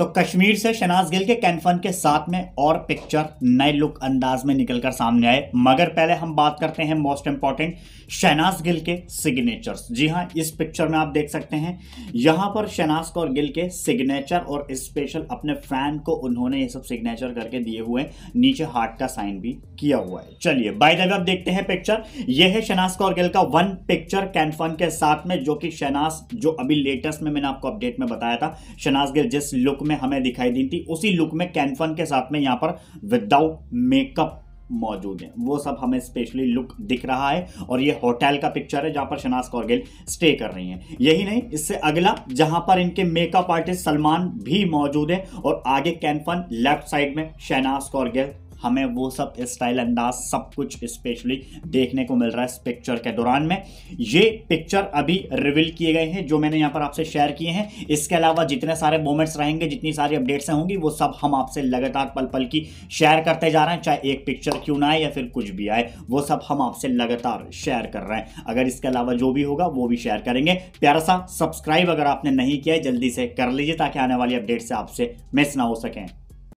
तो कश्मीर से शनाज गिल के कैनफन के साथ में और पिक्चर नए लुक अंदाज में निकलकर सामने आए मगर पहले हम बात करते हैं मोस्ट इंपॉर्टेंट शहनाज गिल के सिग्नेचर्स जी हाँ इस पिक्चर में आप देख सकते हैं यहाँ पर शहनाज कौर गिल के सिग्नेचर और स्पेशल अपने फैन को उन्होंने ये सब सिग्नेचर करके दिए हुए नीचे हार्ट का साइन भी किया हुआ है चलिए बाय द वे आप देखते हैं पिक्चर यह है शहनाज कौर गिल का वन पिक्चर कैनफन के साथ में जो कि शहनाज जो अभी लेटेस्ट में मैंने आपको अपडेट में बताया था शहनाज गिल जिस लुक में हमें दिखाई दी थी उसी लुक में कैनफन के साथ में यहाँ पर विदाउट मेकअप मौजूद है वो सब हमें स्पेशली लुक दिख रहा है और ये होटल का पिक्चर है जहां पर शनाज कौरगिल स्टे कर रही हैं यही नहीं इससे अगला जहां पर इनके मेकअप आर्टिस्ट सलमान भी मौजूद है और आगे कैनफन लेफ्ट साइड में शहनाज कौरगिल हमें वो सब स्टाइल अंदाज सब कुछ स्पेशली देखने को मिल रहा है इस पिक्चर के दौरान में ये पिक्चर अभी रिविल किए गए हैं जो मैंने यहाँ पर आपसे शेयर किए हैं इसके अलावा जितने सारे मोमेंट्स रहेंगे जितनी सारी अपडेट्स होंगी वो सब हम आपसे लगातार पल पल की शेयर करते जा रहे हैं चाहे एक पिक्चर क्यों ना आए या फिर कुछ भी आए वो सब हम आपसे लगातार शेयर कर रहे हैं अगर इसके अलावा जो भी होगा वो भी शेयर करेंगे प्यारा सा सब्सक्राइब अगर आपने नहीं किया है जल्दी से कर लीजिए ताकि आने वाली अपडेट से आपसे मिस ना हो सकें